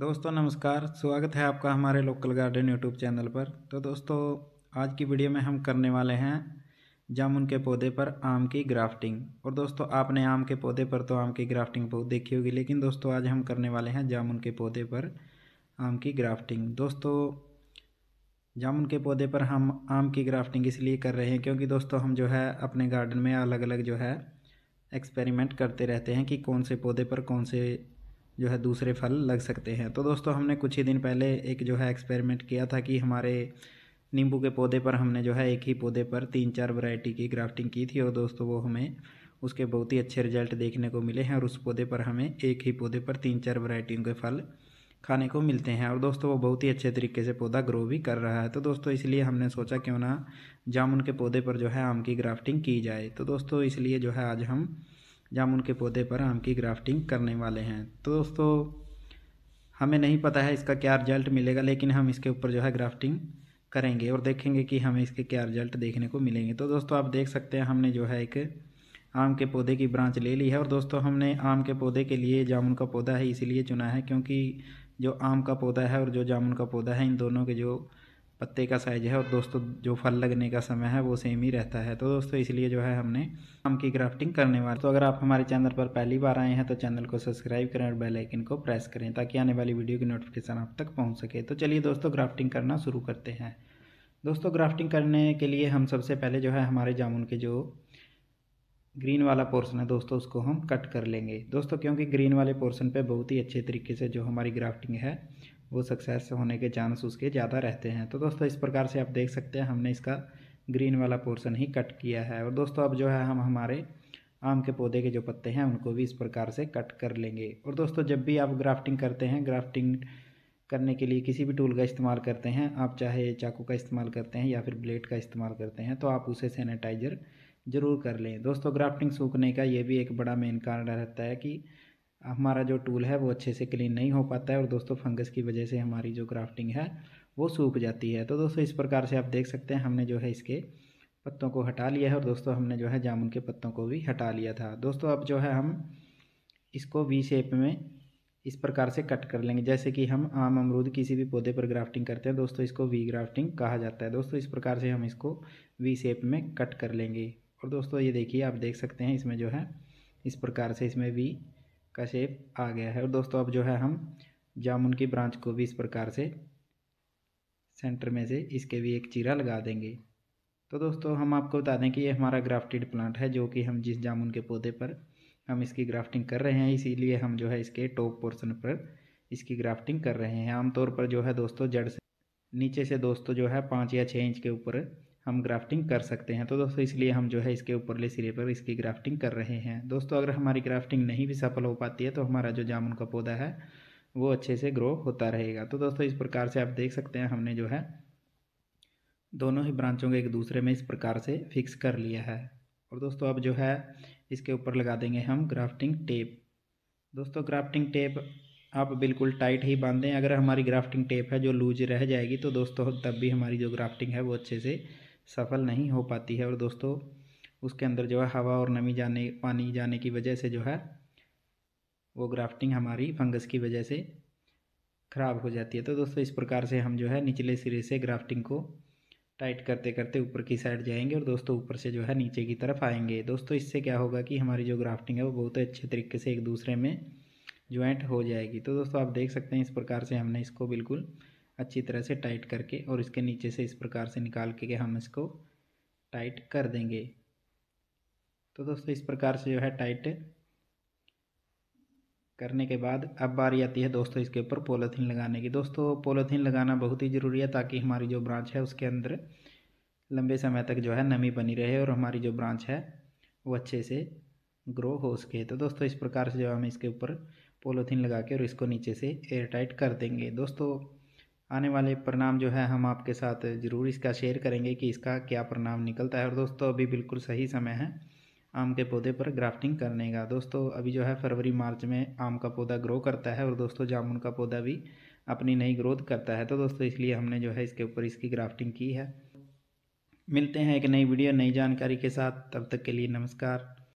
दोस्तों नमस्कार स्वागत है आपका हमारे लोकल गार्डन यूट्यूब चैनल पर तो दोस्तों आज की वीडियो में हम करने वाले हैं जामुन के पौधे पर आम की ग्राफ्टिंग और दोस्तों आपने आम के पौधे पर तो आम की ग्राफ्टिंग बहुत देखी होगी लेकिन दोस्तों आज हम करने वाले हैं जामुन के पौधे पर आम की ग्राफ्टिंग दोस्तों जामुन के पौधे पर हम आम की ग्राफ्टिंग इसलिए कर रहे हैं क्योंकि दोस्तों हम जो है अपने गार्डन में अलग अलग जो है एक्सपेरिमेंट करते रहते हैं कि कौन से पौधे पर कौन से जो है दूसरे फल लग सकते हैं तो दोस्तों हमने कुछ ही दिन पहले एक जो है एक्सपेरिमेंट किया था कि हमारे नींबू के पौधे पर हमने जो है एक ही पौधे पर तीन चार वैरायटी की ग्राफ्टिंग की थी और दोस्तों वो हमें उसके बहुत ही अच्छे रिजल्ट देखने को मिले हैं और उस पौधे पर हमें एक ही पौधे पर तीन चार वैरायटियों के फल खाने को मिलते हैं और दोस्तों वो बहुत ही अच्छे तरीके से पौधा ग्रो भी कर रहा है तो दोस्तों इसलिए हमने सोचा क्यों ना जामुन के पौधे पर जो है आम की ग्राफ्टिंग की जाए तो दोस्तों इसलिए जो है आज हम जामुन के पौधे पर आम की ग्राफ्टिंग करने वाले हैं तो दोस्तों हमें नहीं पता है इसका क्या रिजल्ट मिलेगा लेकिन हम इसके ऊपर जो है ग्राफ्टिंग करेंगे और देखेंगे कि हमें इसके क्या रिजल्ट देखने को मिलेंगे तो दोस्तों आप देख सकते हैं हमने जो है एक आम के पौधे की ब्रांच ले ली है और दोस्तों हमने आम के पौधे के लिए जामुन का पौधा है इसीलिए चुना है क्योंकि जो आम का पौधा है और जो जामुन का पौधा है इन दोनों के जो पत्ते का साइज है और दोस्तों जो फल लगने का समय है वो सेम ही रहता है तो दोस्तों इसलिए जो है हमने आम की ग्राफ्टिंग करने वाले तो अगर आप हमारे चैनल पर पहली बार आए हैं तो चैनल को सब्सक्राइब करें और बेल आइकन को प्रेस करें ताकि आने वाली वीडियो की नोटिफिकेशन आप तक पहुँच सके तो चलिए दोस्तों ग्राफ्टिंग करना शुरू करते हैं दोस्तों ग्राफ्टिंग करने के लिए हम सबसे पहले जो है हमारे जामुन के जो ग्रीन वाला पोर्शन है दोस्तों उसको हम कट कर लेंगे दोस्तों क्योंकि ग्रीन वाले पोर्शन पे बहुत ही अच्छे तरीके से जो हमारी ग्राफ्टिंग है वो सक्सेस होने के चांस उसके ज़्यादा रहते हैं तो दोस्तों इस प्रकार से आप देख सकते हैं हमने इसका ग्रीन वाला पोर्सन ही कट किया है और दोस्तों अब जो है हम हमारे आम के पौधे के जो पत्ते हैं उनको भी इस प्रकार से कट कर लेंगे और दोस्तों जब भी आप ग्राफ्टिंग करते हैं ग्राफ्टिंग करने के लिए किसी भी टूल का इस्तेमाल करते हैं आप चाहे चाकू का इस्तेमाल करते हैं या फिर ब्लेड का इस्तेमाल करते हैं तो आप उसे सैनिटाइज़र ज़रूर कर लें दोस्तों ग्राफ्टिंग सूखने का ये भी एक बड़ा मेन कारण रहता है कि हमारा जो टूल है वो अच्छे से क्लीन नहीं हो पाता है और दोस्तों फंगस की वजह से हमारी जो ग्राफ्टिंग है वो सूख जाती है तो दोस्तों इस प्रकार से आप देख सकते हैं हमने जो है इसके पत्तों को हटा लिया है और दोस्तों हमने जो है जामुन के पत्तों को भी हटा लिया था दोस्तों अब जो है हम इसको वी शेप में इस प्रकार से कट कर लेंगे जैसे कि हम आम अमरूद किसी भी पौधे पर ग्राफ्टिंग करते हैं दोस्तों इसको वी ग्राफ्टिंग कहा जाता है दोस्तों इस प्रकार से हम इसको वी शेप में कट कर लेंगे और दोस्तों ये देखिए आप देख सकते हैं इसमें जो है इस प्रकार से इसमें वी का शेप आ गया है और दोस्तों अब जो है हम जामुन की ब्रांच को भी इस प्रकार से सेंटर में से इसके भी एक चीरा लगा देंगे तो दोस्तों हम आपको बता दें कि ये हमारा ग्राफ्टेड प्लांट है जो कि हम जिस जामुन के पौधे पर हम इसकी ग्राफ्टिंग कर रहे हैं इसीलिए हम जो है इसके टॉप पोर्शन पर इसकी ग्राफ्टिंग कर रहे हैं आमतौर पर जो है दोस्तों जड़ से नीचे से दोस्तों जो है पाँच या छः इंच के ऊपर हम ग्राफ्टिंग कर सकते हैं तो दोस्तों इसलिए हम जो है इसके ऊपरले सिरे पर इसकी ग्राफ्टिंग कर रहे हैं दोस्तों अगर हमारी ग्राफ्टिंग नहीं भी सफल हो पाती है तो हमारा जो जामुन का पौधा है वो अच्छे से ग्रो होता रहेगा तो दोस्तों इस प्रकार से आप देख सकते हैं हमने जो है दोनों ही ब्रांचों को एक दूसरे में इस प्रकार से फिक्स कर लिया है और दोस्तों अब जो है इसके ऊपर लगा देंगे हम ग्राफ्टिंग टेप दोस्तों ग्राफ्टिंग टेप आप बिल्कुल टाइट ही बांध दें अगर हमारी ग्राफ्टिंग टेप है जो लूज रह जाएगी तो दोस्तों तब भी हमारी जो ग्राफ्टिंग है वो अच्छे से सफल नहीं हो पाती है और दोस्तों उसके अंदर जो है हवा और नमी जाने पानी जाने की वजह से जो है वो ग्राफ्टिंग हमारी फंगस की वजह से ख़राब हो जाती है तो दोस्तों इस प्रकार से हम जो है निचले सिरे से ग्राफ्टिंग को टाइट करते करते ऊपर की साइड जाएंगे और दोस्तों ऊपर से जो है नीचे की तरफ आएंगे दोस्तों इससे क्या होगा कि हमारी जो ग्राफ्टिंग है वो बहुत अच्छे तरीके से एक दूसरे में ज्वाइंट हो जाएगी तो दोस्तों आप देख सकते हैं इस प्रकार से हमने इसको बिल्कुल अच्छी तरह से टाइट करके और इसके नीचे से इस प्रकार से निकाल के हम इसको टाइट कर देंगे तो दोस्तों इस प्रकार से जो है टाइट करने के बाद अब बारी आती है दोस्तों इसके ऊपर पोलोथीन लगाने की दोस्तों पोलोथीन लगाना बहुत ही ज़रूरी है ताकि हमारी जो ब्रांच है उसके अंदर लंबे समय तक जो है नमी बनी रहे और हमारी जो ब्रांच है वो अच्छे से ग्रो हो सके तो दोस्तों इस प्रकार से जो हम इसके ऊपर पोलोथीन लगा के और इसको नीचे से एयर टाइट कर देंगे दोस्तों आने वाले परिणाम जो है हम आपके साथ ज़रूर इसका शेयर करेंगे कि इसका क्या परिणाम निकलता है और दोस्तों अभी बिल्कुल सही समय है आम के पौधे पर ग्राफ्टिंग करने का दोस्तों अभी जो है फरवरी मार्च में आम का पौधा ग्रो करता है और दोस्तों जामुन का पौधा भी अपनी नई ग्रोथ करता है तो दोस्तों इसलिए हमने जो है इसके ऊपर इसकी ग्राफ्टिंग की है मिलते हैं एक नई वीडियो नई जानकारी के साथ तब तक के लिए नमस्कार